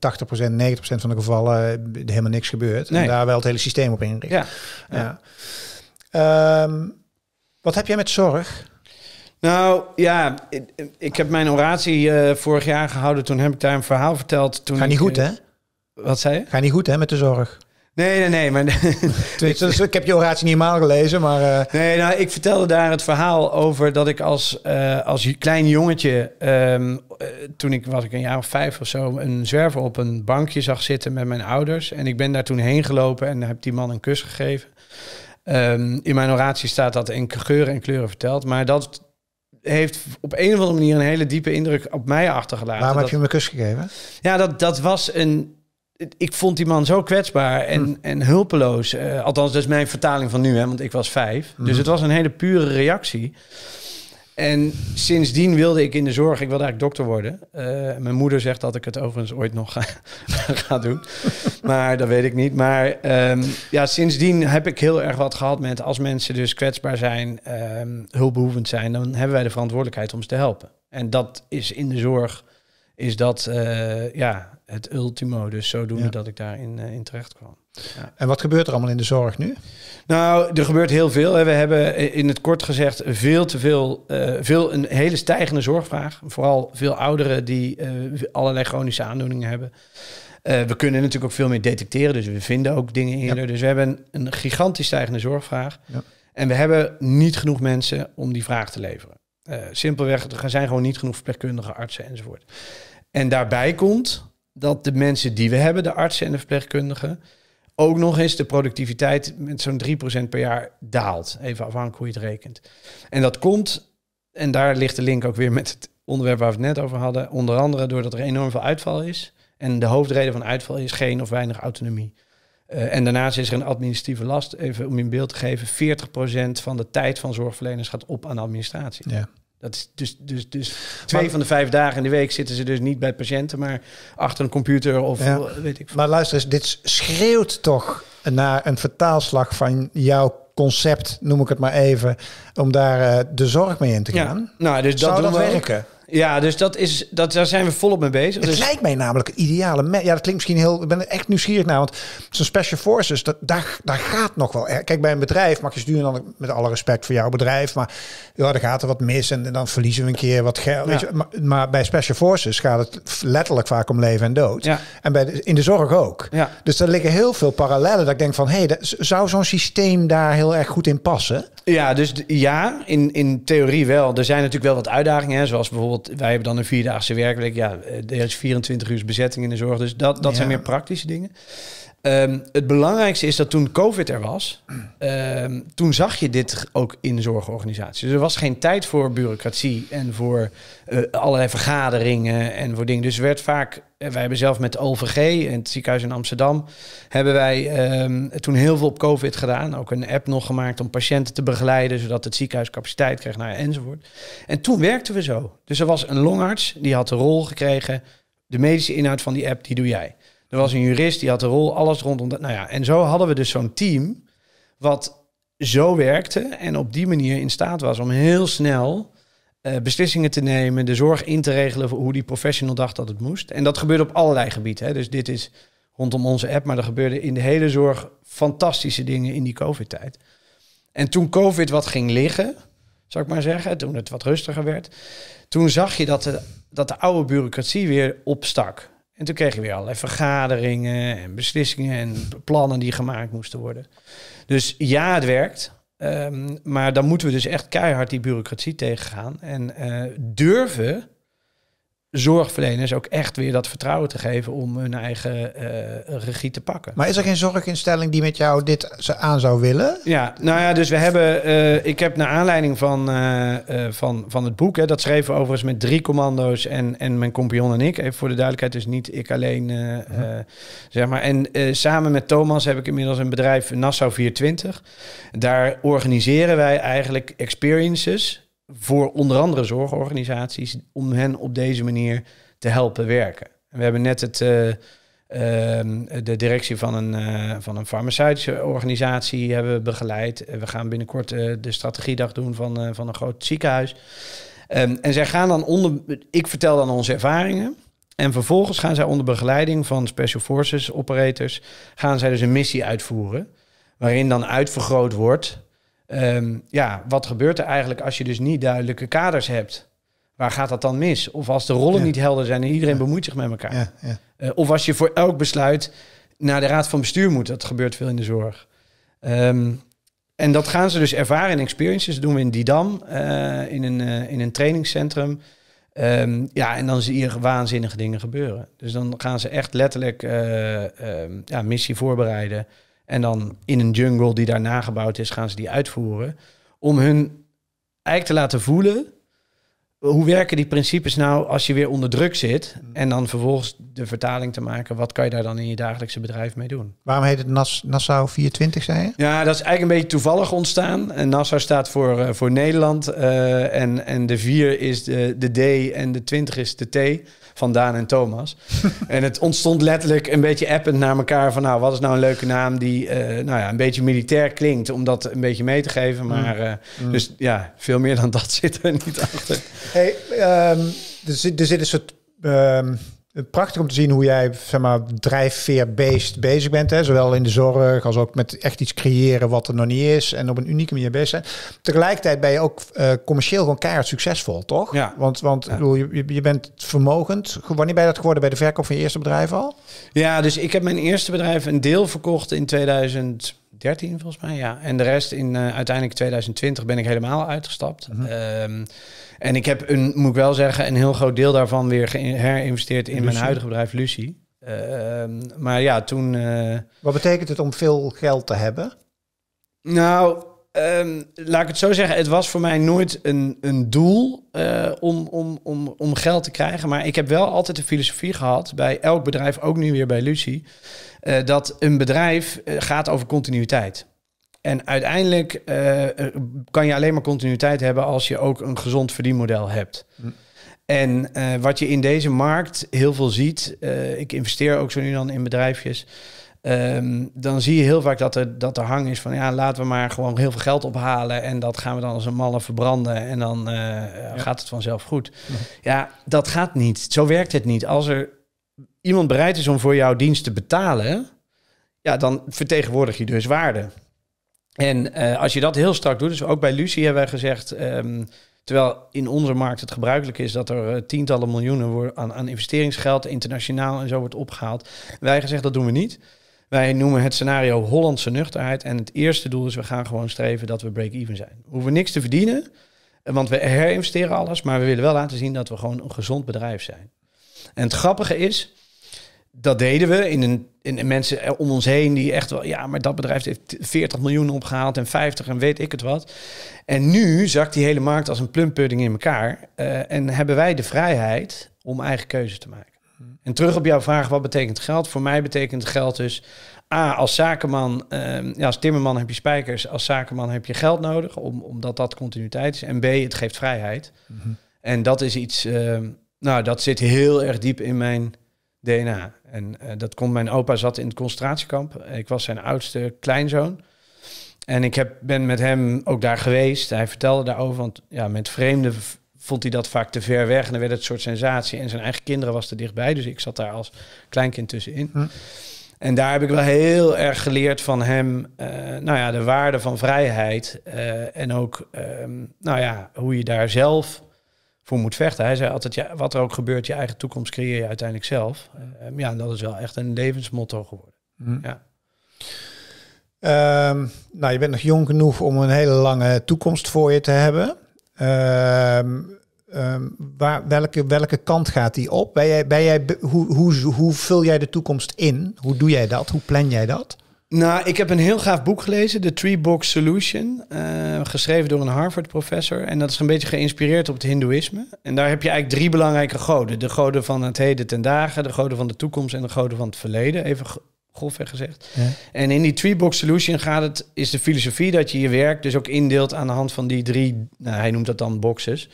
90% van de gevallen eh, helemaal niks gebeurt en daar wel het hele systeem op inricht. Ja. ja. Ehm, wat heb jij met zorg? Nou ja, ik, heb mijn oratie vorig jaar gehouden. Toen heb ik daar een verhaal verteld. Toen Gaat niet goed, hè? Wat zei je? Ga niet goed hè met de zorg. Nee, nee, nee. Maar... [laughs] Dus ik heb je oratie niet helemaal gelezen, maar... Eh, nee, nou, ik vertelde daar het verhaal over dat ik als, uh, als klein jongetje... Ehm, eh, toen ik, was ik een jaar of vijf of zo, een zwerver op een bankje zag zitten met mijn ouders. En ik ben daar toen heen gelopen en heb die man een kus gegeven. Ehm, in mijn oratie staat dat in geuren en kleuren verteld. Maar dat heeft op een of andere manier een hele diepe indruk op mij achtergelaten. Waarom heb je hem een kus gegeven? Ja, dat, dat was een ik vond die man zo kwetsbaar en, hm. en hulpeloos. Eh, althans, dat is mijn vertaling van nu, hè, want ik was vijf. Hm. Dus het was een hele pure reactie. En sindsdien wilde ik in de zorg, ik wilde eigenlijk dokter worden. Eh, mijn moeder zegt dat ik het overigens ooit nog ga, [laughs] ga doen. Maar dat weet ik niet. Maar ehm, ja, sindsdien heb ik heel erg wat gehad met als mensen dus kwetsbaar zijn, um, hulpbehoevend zijn, dan hebben wij de verantwoordelijkheid om ze te helpen. En dat is in de zorg, is dat eh, ja, het ultimo. Dus zodoende ja. dat ik daarin eh, in terecht kwam. Ja. En wat gebeurt er allemaal in de zorg nu? Nou, er gebeurt heel veel. We hebben eh, in het kort gezegd veel te veel, eh, veel een hele stijgende zorgvraag. Vooral veel ouderen die allerlei chronische aandoeningen hebben. we kunnen natuurlijk ook veel meer detecteren, dus we vinden ook dingen eerder. Dus we hebben een, een gigantisch stijgende zorgvraag. En we hebben niet genoeg mensen om die vraag te leveren. simpelweg, er zijn gewoon niet genoeg verpleegkundigen, artsen enzovoort. En daarbij komt dat de mensen die we hebben, de artsen en de verpleegkundigen, ook nog eens de productiviteit met zo'n 3% per jaar daalt. Even afhankelijk hoe je het rekent. En dat komt, en daar ligt de link ook weer met het onderwerp waar we het net over hadden, onder andere doordat er enorm veel uitval is. En de hoofdreden van uitval is geen of weinig autonomie. Eh, en daarnaast is er een administratieve last. Even om in beeld te geven, 40% van de tijd van zorgverleners gaat op aan administratie. Ja. Dat is dus, dus, dus twee van de vijf dagen in de week zitten ze dus niet bij patiënten, maar achter een computer of weet ik. Maar luister eens, dit schreeuwt toch naar een vertaalslag van jouw concept, noem ik het maar even, om daar eh, de zorg mee in te gaan. Ja, nou, dus Zou dat, dat werken? Ja, dus dat is, dat, daar zijn we volop mee bezig. Het dus... lijkt mij namelijk een ideale... Ja, dat klinkt misschien heel... Ik ben echt nieuwsgierig naar. Want zo'n special forces, dat, daar, daar gaat nog wel... Kijk, bij een bedrijf mag je sturen dan met alle respect voor jouw bedrijf. Maar ja, er gaat er wat mis en, dan verliezen we een keer wat geld. Maar, maar, bij special forces gaat het letterlijk vaak om leven en dood. En bij in de zorg ook. Dus daar liggen heel veel parallellen. Dat ik denk van, hé, hey, zou zo'n systeem daar heel erg goed in passen? Ja, dus ja, in, in theorie wel. Er zijn natuurlijk wel wat uitdagingen, hè, zoals bijvoorbeeld wij hebben dan een vierdaagse werkweek. Ja, eh, er is 24 uur bezetting in de zorg. Dus dat, dat zijn meer praktische dingen. Ehm, het belangrijkste is dat toen COVID er was, [clears throat] ehm, toen zag je dit ook in zorgorganisaties. Dus er was geen tijd voor bureaucratie en voor eh, allerlei vergaderingen en voor dingen. Dus werd vaak, eh, wij hebben zelf met OVG en het ziekenhuis in Amsterdam, hebben wij ehm, toen heel veel op COVID gedaan. Ook een app nog gemaakt om patiënten te begeleiden, zodat het ziekenhuis capaciteit kreeg naar nou enzovoort. En toen werkten we zo. Dus er was een longarts, die had de rol gekregen. De medische inhoud van die app, die doe jij. Er was een jurist, die had de rol, alles rondom dat. Nou ja, en zo hadden we dus zo'n team wat zo werkte en op die manier in staat was om heel snel eh, beslissingen te nemen, de zorg in te regelen voor hoe die professional dacht dat het moest. En dat gebeurde op allerlei gebieden. Hè. Dus dit is rondom onze app, maar er gebeurde in de hele zorg fantastische dingen in die COVID-tijd. En toen COVID wat ging liggen, zou ik maar zeggen, toen het wat rustiger werd, toen zag je dat de, dat de oude bureaucratie weer opstak. En toen kregen we weer allerlei vergaderingen en beslissingen en plannen die gemaakt moesten worden. Dus ja, het werkt. Ehm, maar dan moeten we dus echt keihard die bureaucratie tegengaan. En eh, durven zorgverleners ook echt weer dat vertrouwen te geven om hun eigen eh, regie te pakken. Maar is er geen zorginstelling die met jou dit aan zou willen? Ja, nou ja, dus we hebben, eh, ik heb naar aanleiding van, eh, van, van het boek, hè, dat schreven we overigens met drie commando's en, en mijn compagnon en ik, even voor de duidelijkheid, dus niet ik alleen, mhm. zeg maar. En samen met Thomas heb ik inmiddels een bedrijf, Nassau 420. Daar organiseren wij eigenlijk experiences voor onder andere zorgorganisaties om hen op deze manier te helpen werken. We hebben net het, eh, ehm, de directie van een, eh, van een farmaceutische organisatie hebben begeleid. Eh, we gaan binnenkort de strategiedag doen van, van een groot ziekenhuis. Ehm, en zij gaan dan onder. Ik vertel dan onze ervaringen. En vervolgens gaan zij onder begeleiding van Special Forces operators. gaan zij dus een missie uitvoeren. Waarin dan uitvergroot wordt Ehm, ja, wat gebeurt er eigenlijk als je dus niet duidelijke kaders hebt? Waar gaat dat dan mis? Of als de rollen niet helder zijn en iedereen bemoeit zich met elkaar. Ja, eh, of als je voor elk besluit naar de raad van bestuur moet. Dat gebeurt veel in de zorg. Ehm, en dat gaan ze dus ervaren in experiences. Dat doen we in Didam, uh, in, een, eh, in een trainingscentrum. Ehm, ja, en dan zie je waanzinnige dingen gebeuren. Dus dan gaan ze echt letterlijk ja, missie voorbereiden. En dan in een jungle die daar nagebouwd is, gaan ze die uitvoeren. Om hun eigenlijk te laten voelen. Hoe werken die principes nou als je weer onder druk zit? Mm. En dan vervolgens de vertaling te maken. Wat kan je daar dan in je dagelijkse bedrijf mee doen? Waarom heet het Nassau 420, zei je? Ja, dat is eigenlijk een beetje toevallig ontstaan. En Nassau staat voor, eh, voor Nederland. Eh, en, en de 4 is de, de D en de 20 is de T van Daan en Thomas. [laughs] en het ontstond letterlijk een beetje append naar elkaar van nou, wat is nou een leuke naam die eh, nou ja, een beetje militair klinkt om dat een beetje mee te geven. Mm. Maar eh, mm. dus ja, veel meer dan dat [laughs] zit er niet achter. Hey, ehm, er, zit, er zit een soort... Ehm, prachtig om te zien hoe jij zeg maar, drijfveer-based bezig bent. Hè? Zowel in de zorg als ook met echt iets creëren wat er nog niet is. En op een unieke manier bezig zijn. Tegelijkertijd ben je ook eh, commercieel gewoon keihard succesvol, toch? Ja. Want, want ja. Bedoel, je, je bent vermogend. Wanneer ben je dat geworden? Bij de verkoop van je eerste bedrijf al? Ja, dus ik heb mijn eerste bedrijf een deel verkocht in 2013 volgens mij, ja. En de rest in eh, uiteindelijk 2020 ben ik helemaal uitgestapt. Mhm. Ehm, en ik heb, een, moet ik wel zeggen, een heel groot deel daarvan weer herinvesteerd in mijn huidige bedrijf, Lucie. Ehm, maar ja, toen... Eh, Wat betekent het om veel geld te hebben? Nou, ehm, laat ik het zo zeggen. Het was voor mij nooit een, een doel eh, om, om, om, om geld te krijgen. Maar ik heb wel altijd de filosofie gehad, bij elk bedrijf, ook nu weer bij Lucie, eh, dat een bedrijf gaat over continuïteit. En uiteindelijk eh, kan je alleen maar continuïteit hebben als je ook een gezond verdienmodel hebt. Hm. En eh, wat je in deze markt heel veel ziet, eh, ik investeer ook zo nu dan in bedrijfjes. Ehm, dan zie je heel vaak dat er, dat er hang is van ja, laten we maar gewoon heel veel geld ophalen en dat gaan we dan als een malle verbranden en dan gaat het vanzelf goed. Ja. Hm. ja, dat gaat niet. Zo werkt het niet. Als er iemand bereid is om voor jouw dienst te betalen, ja, dan vertegenwoordig je dus waarde. En eh, als je dat heel strak doet, dus ook bij Lucie hebben wij gezegd, ehm, terwijl in onze markt het gebruikelijk is dat er eh, tientallen miljoenen aan, aan investeringsgeld internationaal en zo wordt opgehaald, wij gezegd dat doen we niet. Wij noemen het scenario Hollandse nuchterheid. En het eerste doel is, we gaan gewoon streven dat we break-even zijn. We hoeven niks te verdienen, eh, want we herinvesteren alles. Maar we willen wel laten zien dat we gewoon een gezond bedrijf zijn. En het grappige is, dat deden we in een in, mensen om ons heen die echt wel, ja, maar dat bedrijf heeft 40 miljoen opgehaald en 50 en weet ik het wat. En nu zakt die hele markt als een plumpudding in elkaar eh, en hebben wij de vrijheid om eigen keuze te maken. En terug op jouw vraag, wat betekent geld? Voor mij betekent geld dus A, als zakenman, ehm, ja, als timmerman heb je spijkers, als zakenman heb je geld nodig, om, omdat dat continuïteit is. En B, het geeft vrijheid. Mhm. En dat is iets, ehm, nou, dat zit heel erg diep in mijn DNA. En eh, dat komt, mijn opa zat in het concentratiekamp. Ik was zijn oudste kleinzoon. En ik heb, ben met hem ook daar geweest. Hij vertelde daarover, want ja, met vreemden vond hij dat vaak te ver weg. En dan werd het een soort sensatie. En zijn eigen kinderen was er dichtbij. Dus ik zat daar als kleinkind tussenin. Hm. En daar heb ik wel heel erg geleerd van hem, eh, nou ja, de waarde van vrijheid. Eh, en ook, ehm, nou ja, hoe je daar zelf moet vechten. Hij zei altijd, ja, wat er ook gebeurt, je eigen toekomst creëer je uiteindelijk zelf. Eh, ja, dat is wel echt een levensmotto geworden. Mm. Ja. Ehm, nou, je bent nog jong genoeg om een hele lange toekomst voor je te hebben. Ehm, ehm, waar, welke, welke kant gaat die op? Ben jij, ben jij, hoe, hoe, hoe vul jij de toekomst in? Hoe doe jij dat? Hoe plan jij dat? Nou, ik heb een heel gaaf boek gelezen, The Tree Box Solution, eh, geschreven door een Harvard-professor. En dat is een beetje geïnspireerd op het Hindoeïsme. En daar heb je eigenlijk drie belangrijke goden: de goden van het heden ten dagen, de goden van de toekomst en de goden van het verleden. Even grofweg gezegd. En in die Tree Box Solution gaat het, is de filosofie dat je je werk dus ook indeelt aan de hand van die drie, nou, hij noemt dat dan boxes.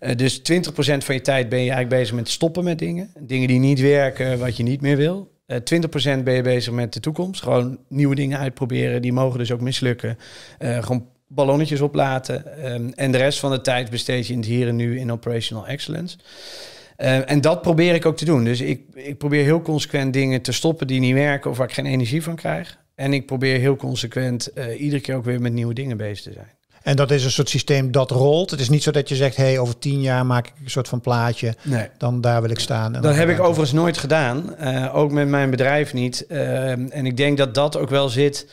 Uh, dus 20% van je tijd ben je eigenlijk bezig met stoppen met dingen. Dingen die niet werken, wat je niet meer wil. 20% eh, ben je bezig met de toekomst. Gewoon nieuwe dingen uitproberen. Die mogen dus ook mislukken. Eh, gewoon ballonnetjes oplaten. Eh, en de rest van de tijd besteed je in het hier en nu in operational excellence. en dat probeer ik ook te doen. Dus ik, ik probeer heel consequent dingen te stoppen die niet werken of waar ik geen energie van krijg. En ik probeer heel consequent iedere keer ook weer met nieuwe dingen bezig te zijn. En dat is een soort systeem dat rolt. Het is niet zo dat je zegt, hey, over tien jaar maak ik een soort van plaatje. Nee. Dan daar wil ik staan. En dat heb ik overigens nooit gedaan. Eh, ook met mijn bedrijf niet. Eh, en ik denk dat dat ook wel zit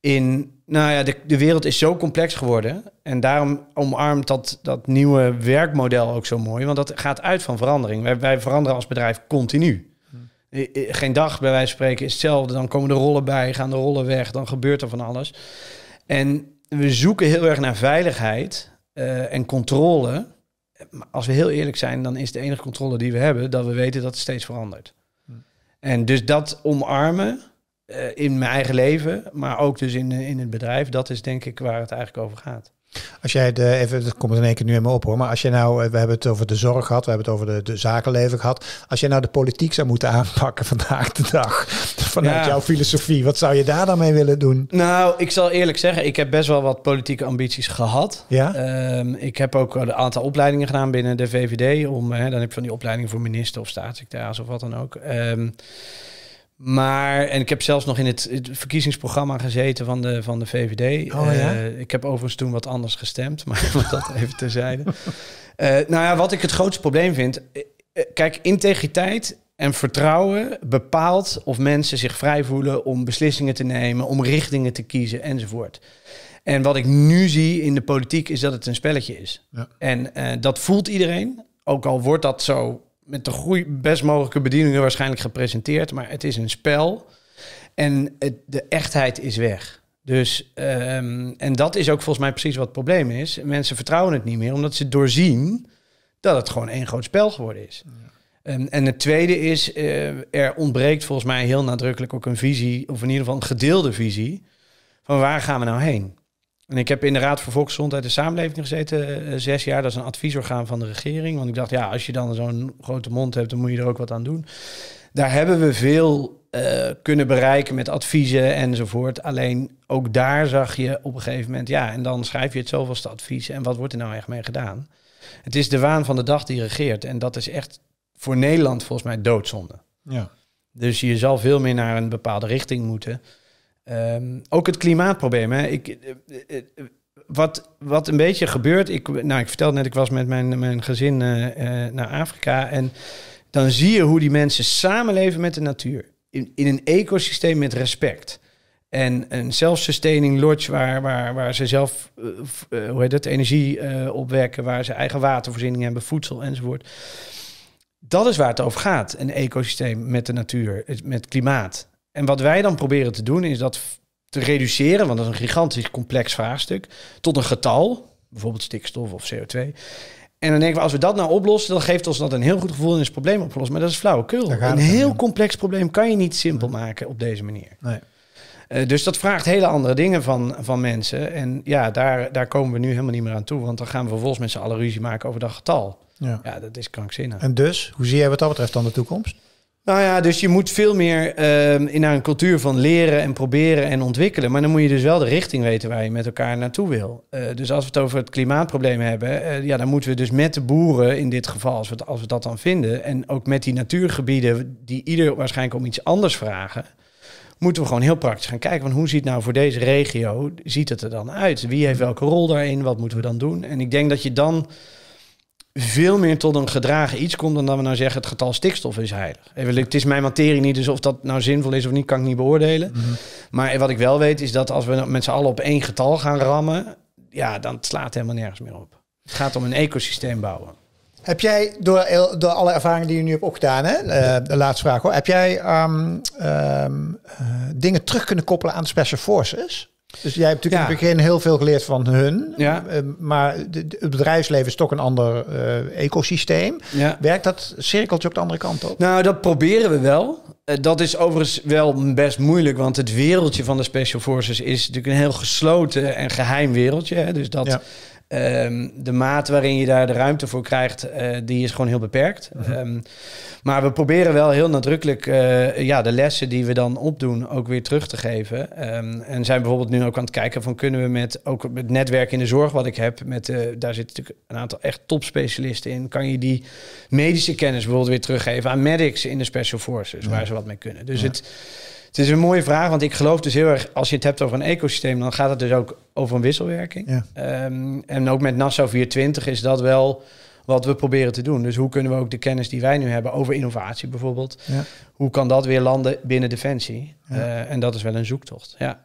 in... Nou ja, de, de wereld is zo complex geworden. En daarom omarmt dat, dat nieuwe werkmodel ook zo mooi. Want dat gaat uit van verandering. Wij, wij veranderen als bedrijf continu geen dag bij wijze van spreken is hetzelfde. Dan komen de rollen bij, gaan de rollen weg, dan gebeurt er van alles. En we zoeken heel erg naar veiligheid eh, en controle. Maar als we heel eerlijk zijn, dan is de enige controle die we hebben dat we weten dat het steeds verandert. Hm. En dus dat omarmen eh, in mijn eigen leven, maar ook dus in, in het bedrijf, dat is denk ik waar het eigenlijk over gaat. Als jij de, even, dat komt in één keer nu in me op hoor, maar als je nou, eh, we hebben het over de zorg gehad, we hebben het over de, de zakenleven gehad. Als jij nou de politiek zou moeten aanpakken vandaag de dag, [laughs] vanuit jouw filosofie, wat zou je daar dan mee willen doen? Nou, ik zal eerlijk zeggen, ik heb best wel wat politieke ambities gehad. Ja? Ehm, ik heb ook een aantal opleidingen gedaan binnen de VVD, om, hè, dan heb ik van die opleiding voor minister of staatssecretaris of wat dan ook. Ehm, maar, en ik heb zelfs nog in het, verkiezingsprogramma gezeten van de, van de VVD. Oh, ja? Eh, ik heb overigens toen wat anders gestemd, [laughs] maar dat even terzijde. Uh, nou ja, wat ik het grootste probleem vind. Eh, kijk, integriteit en vertrouwen bepaalt of mensen zich vrij voelen om beslissingen te nemen, om richtingen te kiezen enzovoort. En wat ik nu zie in de politiek is dat het een spelletje is. Ja. En dat voelt iedereen. Ook al wordt dat zo met de groei best mogelijke bedieningen waarschijnlijk gepresenteerd. Maar het is een spel en de echtheid is weg. Dus, ehm, en dat is ook volgens mij precies wat het probleem is. Mensen vertrouwen het niet meer, omdat ze doorzien dat het gewoon één groot spel geworden is. Ehm, en het tweede is, eh, er ontbreekt volgens mij heel nadrukkelijk ook een visie, of in ieder geval een gedeelde visie, van waar gaan we nou heen? En ik heb in de Raad voor Volksgezondheid en Samenleving gezeten eh, zes jaar. Dat is een adviesorgaan van de regering. Want ik dacht, ja, als je dan zo'n grote mond hebt, dan moet je er ook wat aan doen. Daar hebben we veel eh, kunnen bereiken met adviezen enzovoort. Alleen ook daar zag je op een gegeven moment, ja, en dan schrijf je het zoveelste advies. En wat wordt er nou echt mee gedaan? Het is de waan van de dag die regeert. En dat is echt voor Nederland volgens mij doodzonde. Ja. Dus je zal veel meer naar een bepaalde richting moeten. Ehm, ook het klimaatprobleem. Hè. Ik, eh, eh, eh, wat, wat een beetje gebeurt. Ik, nou, ik vertelde net, ik was met mijn, mijn gezin naar Afrika. En dan zie je hoe die mensen samenleven met de natuur. In, in een ecosysteem met respect. En een zelfsustaining lodge waar, waar, waar ze zelf hoe heet het, energie opwekken, waar ze eigen watervoorziening hebben, voedsel enzovoort. Dat is waar het over gaat, een ecosysteem met de natuur, met klimaat. En wat wij dan proberen te doen is dat te reduceren, want dat is een gigantisch complex vraagstuk, tot een getal, bijvoorbeeld stikstof of CO2. En dan denken we, als we dat nou oplossen, dan geeft ons dat een heel goed gevoel en is het probleem opgelost. Maar dat is flauwekul. Een heel complex probleem kan je niet simpel maken op deze manier. Nee. Eh, dus dat vraagt hele andere dingen van, van mensen. En ja, daar, daar komen we nu helemaal niet meer aan toe. Want dan gaan we vervolgens met z'n allen ruzie maken over dat getal. Ja. ja, dat is krankzinnig. En dus, hoe zie jij wat dat betreft dan de toekomst? Nou ja, dus je moet veel meer ehm, in naar een cultuur van leren en proberen en ontwikkelen. Maar dan moet je dus wel de richting weten waar je met elkaar naartoe wil. Eh, dus als we het over het klimaatprobleem hebben, eh, ja, dan moeten we dus met de boeren in dit geval, als we, als we dat dan vinden, en ook met die natuurgebieden die ieder waarschijnlijk om iets anders vragen, moeten we gewoon heel praktisch gaan kijken van hoe ziet nou voor deze regio, ziet het er dan uit? Wie heeft welke rol daarin? Wat moeten we dan doen? En ik denk dat je dan veel meer tot een gedragen iets komt dan dat we nou zeggen het getal stikstof is heilig. Even, het is mijn materie niet, dus of dat nou zinvol is of niet, kan ik niet beoordelen. Mhm. Maar wat ik wel weet is dat als we nou met z'n allen op één getal gaan rammen, ja, dan slaat helemaal nergens meer op. Het gaat om een ecosysteem bouwen. Heb jij, door, door alle ervaringen die je nu hebt opgedaan, hè, eh, de laatste vraag hoor, heb jij ehm, ehm, eh, dingen terug kunnen koppelen aan Special Forces? Dus jij hebt natuurlijk in het begin heel veel geleerd van hun. Ja. Eh, maar het bedrijfsleven is toch een ander uh, ecosysteem. Werkt dat cirkeltje op de andere kant op? Nou, dat proberen we wel. Eh, dat is overigens wel best moeilijk, want het wereldje van de Special Forces is natuurlijk een heel gesloten en geheim wereldje. Hè? Dus dat Ehm, de maat waarin je daar de ruimte voor krijgt, eh, die is gewoon heel beperkt. Mhm. Ehm, maar we proberen wel heel nadrukkelijk eh, ja, de lessen die we dan opdoen ook weer terug te geven. Ehm, en zijn bijvoorbeeld nu ook aan het kijken van kunnen we met ook het netwerk in de zorg wat ik heb, met, eh, daar zitten natuurlijk een aantal echt topspecialisten in, kan je die medische kennis bijvoorbeeld weer teruggeven aan medics in de special forces, waar ze wat mee kunnen. Dus het het is een mooie vraag, want ik geloof dus heel erg, als je het hebt over een ecosysteem, dan gaat het dus ook over een wisselwerking. Ehm, en ook met Nassau 420 is dat wel wat we proberen te doen. Dus hoe kunnen we ook de kennis die wij nu hebben over innovatie bijvoorbeeld, ja. hoe kan dat weer landen binnen Defensie? Eh, en dat is wel een zoektocht. Ja.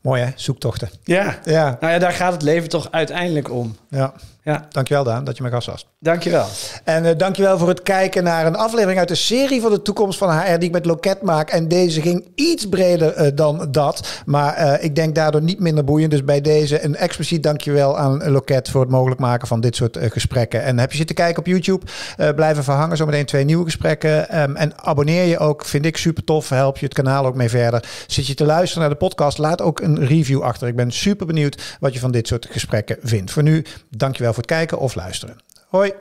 Mooi hè, zoektochten. Ja. ja, nou ja, daar gaat het leven toch uiteindelijk om. Ja. Ja. Dankjewel Daan, dat je mijn gast was. Dankjewel. En uh, dankjewel voor het kijken naar een aflevering uit de serie van de toekomst van HR die ik met Loket maak. En deze ging iets breder eh, dan dat, maar eh, ik denk daardoor niet minder boeiend. Dus bij deze een expliciet dankjewel aan Loket voor het mogelijk maken van dit soort gesprekken. En heb je zitten kijken op YouTube, blijven verhangen zometeen twee nieuwe gesprekken. Ehm, en abonneer je ook, vind ik super tof, help je het kanaal ook mee verder. Zit je te luisteren naar de podcast, laat ook een review achter. Ik ben super benieuwd wat je van dit soort gesprekken vindt. Voor nu, dankjewel voor voor kijken of luisteren. Hoi.